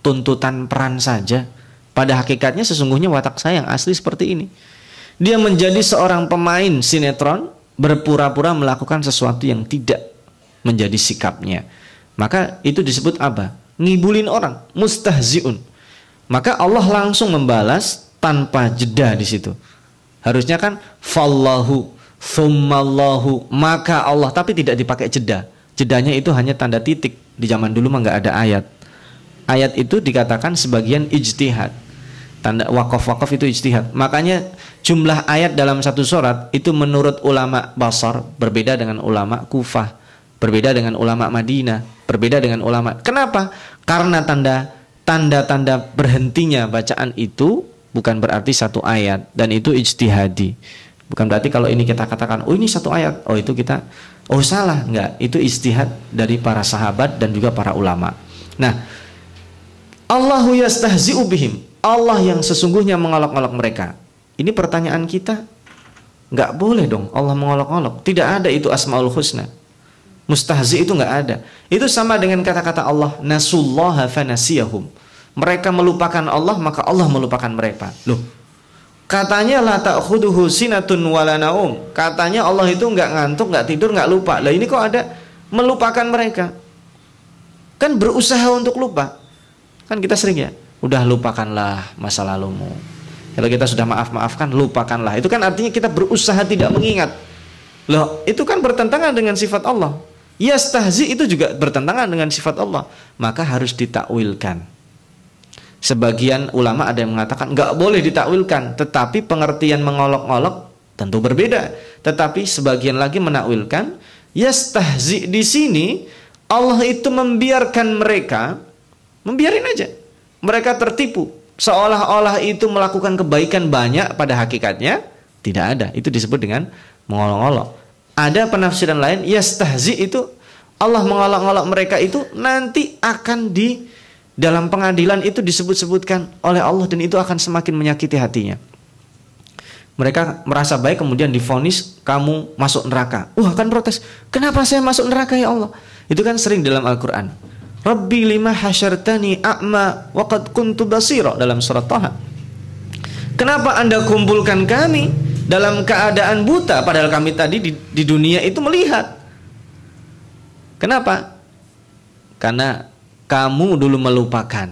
tuntutan peran saja. Pada hakikatnya sesungguhnya watak saya yang asli seperti ini. Dia menjadi seorang pemain sinetron berpura-pura melakukan sesuatu yang tidak menjadi sikapnya. Maka itu disebut apa? Ngibulin orang, mustahziun. Maka Allah langsung membalas tanpa jeda di situ. Harusnya kan fallahu, summallahu, maka Allah. Tapi tidak dipakai jeda. Jedanya itu hanya tanda titik. Di zaman dulu mah nggak ada ayat. Ayat itu dikatakan sebagian ijtihad. Tanda wakaf-wakaf itu ijtihad. Makanya jumlah ayat dalam satu surat itu menurut ulama Basar berbeda dengan ulama Kufah, berbeda dengan ulama Madinah, berbeda dengan ulama. Kenapa? Karena tanda tanda-tanda berhentinya bacaan itu bukan berarti satu ayat dan itu ijtihadi. Bukan berarti kalau ini kita katakan oh ini satu ayat, oh itu kita oh salah, enggak. Itu istihad dari para sahabat dan juga para ulama. Nah, Allahu yastahzi'u bihim. Allah yang sesungguhnya mengolok-olok mereka. Ini pertanyaan kita. Enggak boleh dong Allah mengolok-olok. Tidak ada itu Asmaul Husna. Mustahzi itu enggak ada. Itu sama dengan kata-kata Allah nasullaha fanasiyahum mereka melupakan Allah maka Allah melupakan mereka. Loh, katanya la ta'khuduhu sinatun wala naum. Katanya Allah itu nggak ngantuk, nggak tidur, nggak lupa. Lah ini kok ada melupakan mereka? Kan berusaha untuk lupa. Kan kita sering ya, udah lupakanlah masa lalumu. Kalau kita sudah maaf-maafkan, lupakanlah. Itu kan artinya kita berusaha tidak mengingat. Loh, itu kan bertentangan dengan sifat Allah. Yastahzi itu juga bertentangan dengan sifat Allah. Maka harus ditakwilkan sebagian ulama ada yang mengatakan nggak boleh ditakwilkan tetapi pengertian mengolok-olok tentu berbeda tetapi sebagian lagi menakwilkan yastahzi di sini Allah itu membiarkan mereka membiarin aja mereka tertipu seolah-olah itu melakukan kebaikan banyak pada hakikatnya tidak ada itu disebut dengan mengolok-olok ada penafsiran lain yastahzi itu Allah mengolok-olok mereka itu nanti akan di dalam pengadilan itu disebut-sebutkan oleh Allah dan itu akan semakin menyakiti hatinya. Mereka merasa baik kemudian difonis kamu masuk neraka. Wah kan protes. Kenapa saya masuk neraka ya Allah? Itu kan sering dalam Al-Quran. Rabbi lima hasyartani a'ma waqad kuntu basiro dalam surat Taha. Kenapa anda kumpulkan kami dalam keadaan buta padahal kami tadi di, di dunia itu melihat. Kenapa? Karena kamu dulu melupakan.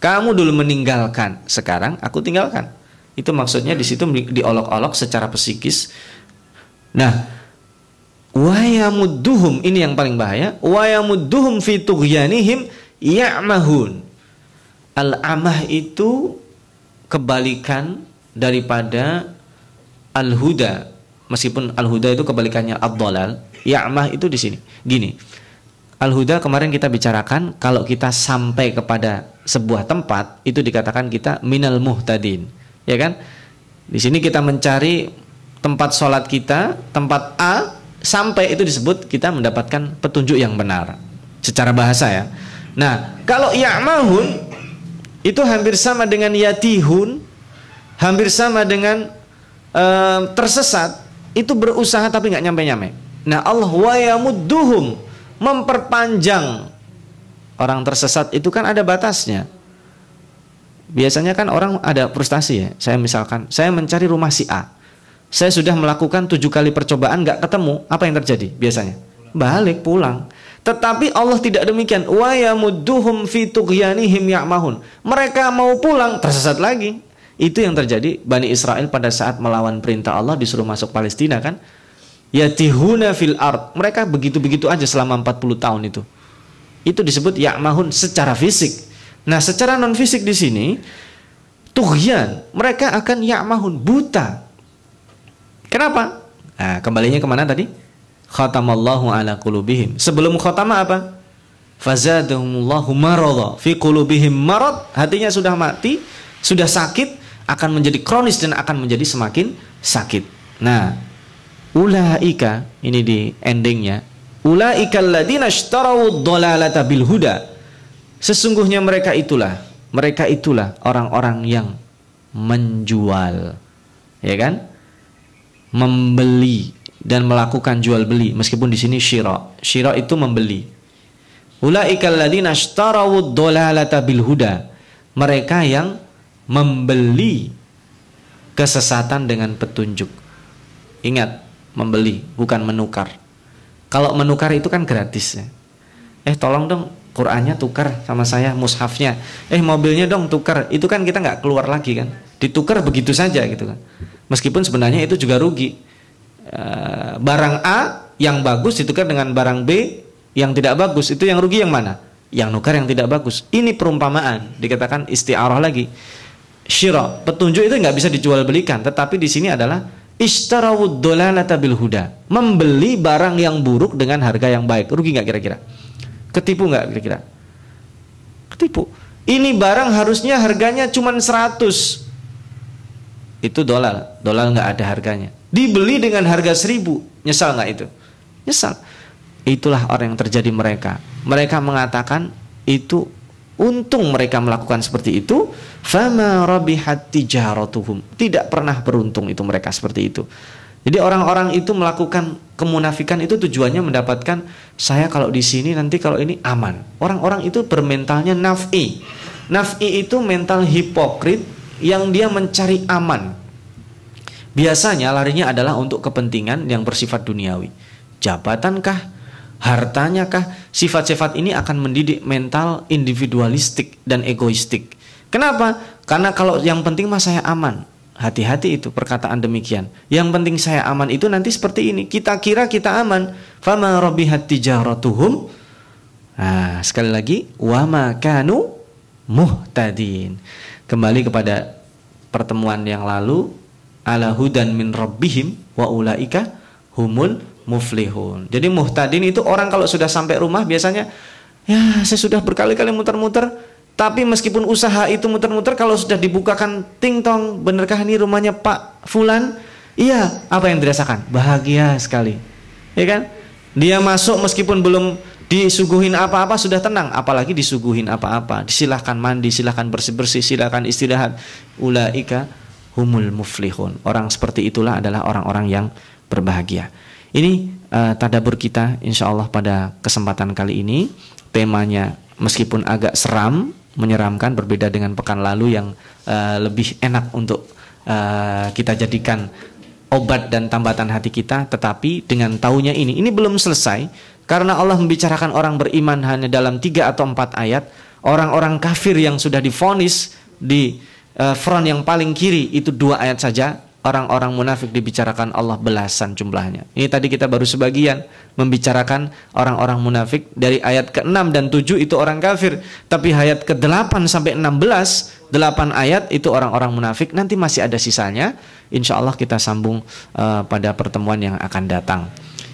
Kamu dulu meninggalkan. Sekarang aku tinggalkan. Itu maksudnya di situ diolok-olok secara psikis. Nah, wayamudduhum ini yang paling bahaya. Wayamudduhum fi tughyanihim ya'mahun. Al-amah itu kebalikan daripada al-huda. Meskipun al-huda itu kebalikannya ad ya'mah itu di sini. Gini, Al-Huda kemarin kita bicarakan kalau kita sampai kepada sebuah tempat itu dikatakan kita minal muhtadin, ya kan? Di sini kita mencari tempat sholat kita, tempat A sampai itu disebut kita mendapatkan petunjuk yang benar secara bahasa ya. Nah, kalau ya'mahun itu hampir sama dengan yatihun, hampir sama dengan e, tersesat, itu berusaha tapi nggak nyampe-nyampe. Nah, Allah wa yamudduhum memperpanjang orang tersesat itu kan ada batasnya. Biasanya kan orang ada frustasi ya. Saya misalkan, saya mencari rumah si A. Saya sudah melakukan tujuh kali percobaan nggak ketemu. Apa yang terjadi biasanya? Balik pulang. Tetapi Allah tidak demikian. Wa yamudduhum ya'mahun. Mereka mau pulang tersesat lagi. Itu yang terjadi Bani Israel pada saat melawan perintah Allah disuruh masuk Palestina kan. Ya yatihuna fil art Mereka begitu-begitu aja selama 40 tahun itu. Itu disebut ya'mahun secara fisik. Nah, secara non fisik di sini tuhyan, mereka akan ya'mahun buta. Kenapa? Nah, kembalinya kemana tadi? Khatamallahu ala qulubihim. Sebelum khatama apa? Fazadahumullahu maradha fi qulubihim marad, hatinya sudah mati, sudah sakit, akan menjadi kronis dan akan menjadi semakin sakit. Nah, Ulaika, ini di endingnya. Ulaika alladzina ashtarau dhalalata bil huda. Sesungguhnya mereka itulah, mereka itulah orang-orang yang menjual. Ya kan? Membeli dan melakukan jual beli meskipun di sini syira. Syira itu membeli. Ulaika alladzina ashtarau dhalalata bil huda. Mereka yang membeli kesesatan dengan petunjuk. Ingat, membeli bukan menukar kalau menukar itu kan gratis ya. eh tolong dong Qurannya tukar sama saya mushafnya eh mobilnya dong tukar itu kan kita nggak keluar lagi kan ditukar begitu saja gitu kan meskipun sebenarnya itu juga rugi e, barang A yang bagus ditukar dengan barang B yang tidak bagus itu yang rugi yang mana yang nukar yang tidak bagus ini perumpamaan dikatakan istiarah lagi syirah petunjuk itu nggak bisa dijual belikan tetapi di sini adalah Ishtarawud dolalata bil huda. Membeli barang yang buruk dengan harga yang baik. Rugi nggak kira-kira? Ketipu nggak kira-kira? Ketipu. Ini barang harusnya harganya cuma 100. Itu dolar. Dolar nggak ada harganya. Dibeli dengan harga 1000. Nyesal nggak itu? Nyesal. Itulah orang yang terjadi mereka. Mereka mengatakan itu untung mereka melakukan seperti itu fama rabihat tijaratuhum tidak pernah beruntung itu mereka seperti itu jadi orang-orang itu melakukan kemunafikan itu tujuannya mendapatkan saya kalau di sini nanti kalau ini aman orang-orang itu bermentalnya nafi nafi itu mental hipokrit yang dia mencari aman biasanya larinya adalah untuk kepentingan yang bersifat duniawi jabatankah hartanya kah Sifat-sifat ini akan mendidik mental individualistik dan egoistik. Kenapa? Karena kalau yang penting mas saya aman. Hati-hati itu perkataan demikian. Yang penting saya aman itu nanti seperti ini. Kita kira kita aman. Fama robihat tijaratuhum. Nah, sekali lagi. Wama kanu muhtadin. Kembali kepada pertemuan yang lalu. Ala min rabbihim wa ulaika humul muflihun. Jadi muhtadin itu orang kalau sudah sampai rumah biasanya ya saya sudah berkali-kali muter-muter tapi meskipun usaha itu muter-muter kalau sudah dibukakan ting tingtong benarkah ini rumahnya Pak Fulan? Iya, apa yang dirasakan? Bahagia sekali. Ya kan? Dia masuk meskipun belum disuguhin apa-apa sudah tenang apalagi disuguhin apa-apa Silakan mandi silahkan bersih-bersih silahkan istirahat ulaika humul muflihun orang seperti itulah adalah orang-orang yang berbahagia ini uh, tadabur kita insya Allah pada kesempatan kali ini. Temanya meskipun agak seram, menyeramkan berbeda dengan pekan lalu yang uh, lebih enak untuk uh, kita jadikan obat dan tambatan hati kita tetapi dengan taunya ini ini belum selesai karena Allah membicarakan orang beriman hanya dalam tiga atau empat ayat orang-orang kafir yang sudah difonis di uh, front yang paling kiri itu dua ayat saja orang-orang munafik dibicarakan Allah belasan jumlahnya. Ini tadi kita baru sebagian membicarakan orang-orang munafik dari ayat ke-6 dan 7 itu orang kafir, tapi ayat ke-8 sampai 16, 8 ayat itu orang-orang munafik. Nanti masih ada sisanya. Insya Allah kita sambung uh, pada pertemuan yang akan datang.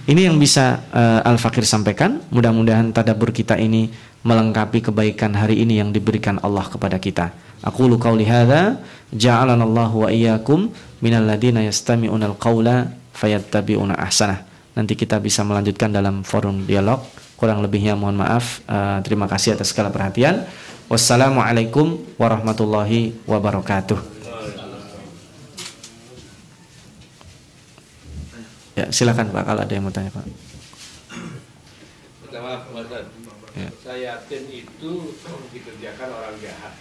Ini yang bisa uh, Al-Fakir sampaikan. Mudah-mudahan tadabur kita ini melengkapi kebaikan hari ini yang diberikan Allah kepada kita. Aqulu qawli lihada, Ja'alan Allah wa iyyakum minal ladina yastamiunal al-qawla fayattabi'una ahsanah. Nanti kita bisa melanjutkan dalam forum dialog. Kurang lebihnya mohon maaf. Uh, terima kasih atas segala perhatian. Wassalamualaikum warahmatullahi wabarakatuh. Ya, silakan Pak kalau ada yang mau tanya Pak. Pertama, ya. saya yakin itu dikerjakan orang jahat.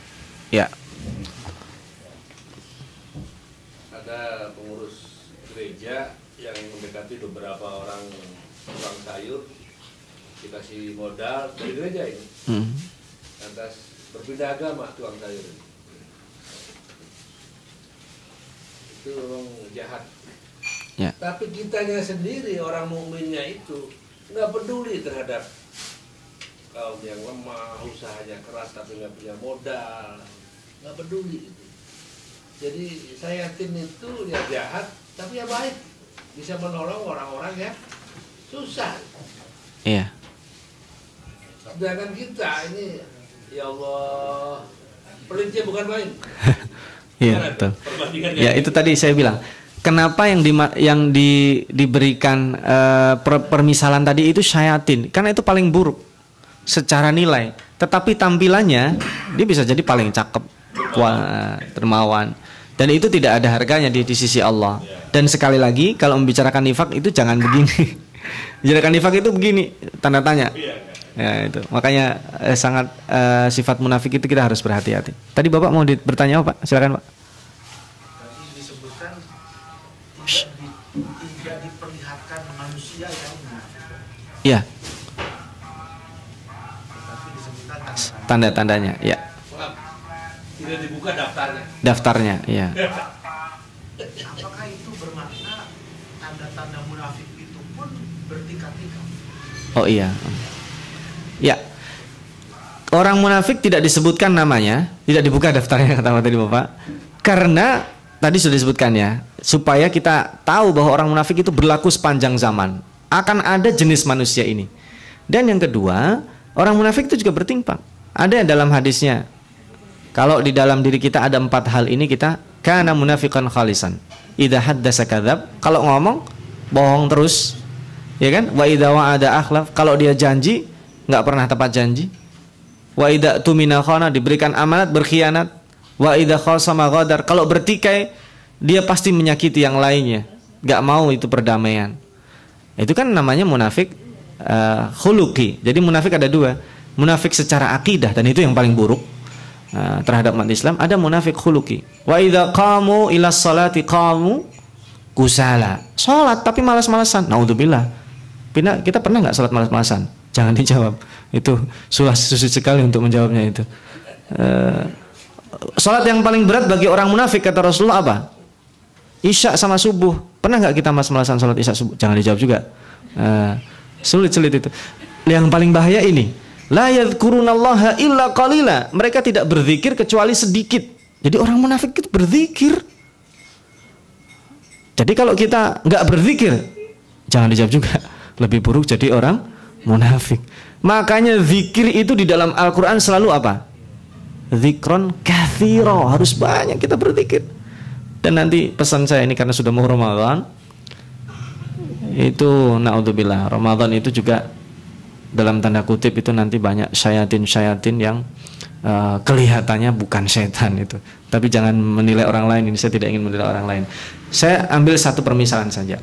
Ya. Ada pengurus gereja yang mendekati beberapa orang tukang sayur dikasih modal dari gereja ini hmm. lantas berpindah agama tukang sayur ini itu memang jahat ya. tapi kitanya sendiri orang mukminnya itu nggak peduli terhadap kaum yang lemah usahanya keras tapi nggak punya modal nggak peduli itu. Jadi saya yakin itu ya jahat, tapi ya baik, bisa menolong orang-orang ya susah. Iya. Sedangkan kita ini, ya Allah, pelincir bukan main. Iya betul. Ya itu tadi saya bilang. Kenapa yang di yang di, diberikan uh, per, permisalan tadi itu syaitin? Karena itu paling buruk secara nilai. Tetapi tampilannya dia bisa jadi paling cakep, dermawan dan itu tidak ada harganya di, di sisi Allah dan sekali lagi kalau membicarakan nifak itu jangan begini membicarakan nifak itu begini tanda tanya ya itu makanya eh, sangat eh, sifat munafik itu kita harus berhati-hati tadi bapak mau bertanya apa pak silakan pak eh, ya. Iya. tanda-tandanya ya sudah dibuka daftarnya. Daftarnya, iya. Apakah itu bermakna tanda-tanda munafik itu pun bertingkat-tingkat? Oh iya. Ya. Orang munafik tidak disebutkan namanya, tidak dibuka daftarnya kata tadi Bapak. Karena tadi sudah disebutkan ya, supaya kita tahu bahwa orang munafik itu berlaku sepanjang zaman. Akan ada jenis manusia ini. Dan yang kedua, orang munafik itu juga bertingkah. Ada yang dalam hadisnya kalau di dalam diri kita ada empat hal ini kita karena munafikan khalisan. Idza haddasa kadab kalau ngomong bohong terus. Ya kan? Wa idawa ada akhlaf, kalau dia janji nggak pernah tepat janji. Wa idak tumina khana, diberikan amanat berkhianat. Wa khol sama ghadar, kalau bertikai dia pasti menyakiti yang lainnya. Gak mau itu perdamaian. Itu kan namanya munafik uh, eh, khuluki. Jadi munafik ada dua. Munafik secara akidah dan itu yang paling buruk Ah, terhadap umat Islam ada munafik khuluki. Wa idza qamu ila salati kamu kusala. Salat tapi malas-malasan. Nauzubillah. Pina, kita pernah nggak salat malas-malasan? Jangan dijawab. Itu sulit sekali untuk menjawabnya itu. Uh, salat yang paling berat bagi orang munafik kata Rasulullah apa? Isya sama subuh. Pernah nggak kita malas-malasan salat Isya subuh? Jangan dijawab juga. Uh, eh, sulit sulit itu. Yang paling bahaya ini La yadhkurunallaha illa qalila. Mereka tidak berzikir kecuali sedikit. Jadi orang munafik itu berzikir. Jadi kalau kita nggak berzikir, jangan dijawab juga. Lebih buruk jadi orang munafik. Makanya zikir itu di dalam Al-Quran selalu apa? Zikron kathiro. Harus banyak kita berzikir. Dan nanti pesan saya ini karena sudah mau Ramadan, itu naudzubillah Ramadan itu juga dalam tanda kutip itu nanti banyak syaitan-syaitan yang uh, kelihatannya bukan setan itu. Tapi jangan menilai orang lain ini saya tidak ingin menilai orang lain. Saya ambil satu permisalan saja.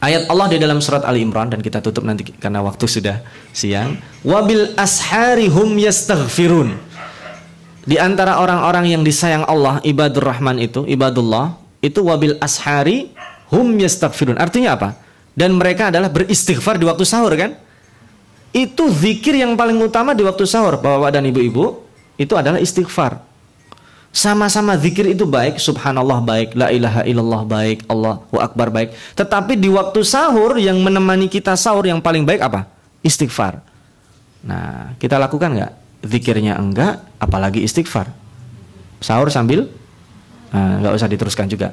Ayat Allah di dalam surat Ali Imran dan kita tutup nanti karena waktu sudah siang. Wabil ashari hum yastaghfirun. Di antara orang-orang yang disayang Allah, ibadur rahman itu, ibadullah, itu wabil ashari hum yastaghfirun. Artinya apa? Dan mereka adalah beristighfar di waktu sahur kan? Itu zikir yang paling utama di waktu sahur, bapak bapak dan ibu-ibu, itu adalah istighfar. Sama-sama zikir itu baik, subhanallah baik, la ilaha illallah baik, Allahu akbar baik. Tetapi di waktu sahur yang menemani kita sahur yang paling baik apa? Istighfar. Nah, kita lakukan nggak? Zikirnya enggak, apalagi istighfar. Sahur sambil nah, nggak nah, usah diteruskan juga.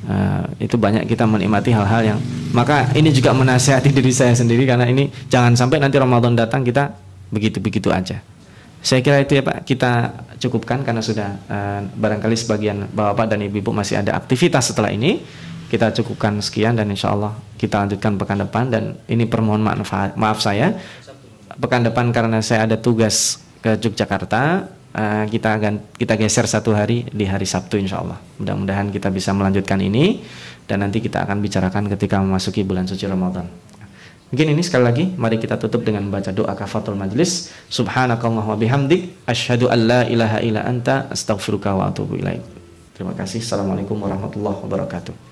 Eh, itu banyak kita menikmati hal-hal yang maka ini juga menasihati diri saya sendiri karena ini jangan sampai nanti Ramadan datang kita begitu-begitu aja saya kira itu ya Pak kita cukupkan karena sudah uh, barangkali sebagian Bapak dan Ibu-Ibu masih ada aktivitas setelah ini kita cukupkan sekian dan insya Allah kita lanjutkan pekan depan dan ini permohon maaf saya pekan depan karena saya ada tugas ke Yogyakarta Eh, kita kita kita geser satu hari di hari Sabtu insya Allah. Mudah-mudahan kita bisa melanjutkan ini dan nanti kita akan bicarakan ketika memasuki bulan suci Ramadan. Mungkin ini sekali lagi mari kita tutup dengan baca doa kafatul majlis. Subhanakallah wa bihamdik asyhadu an ilaha illa anta astaghfiruka wa atubu ilaih. Terima kasih. Assalamualaikum warahmatullahi wabarakatuh.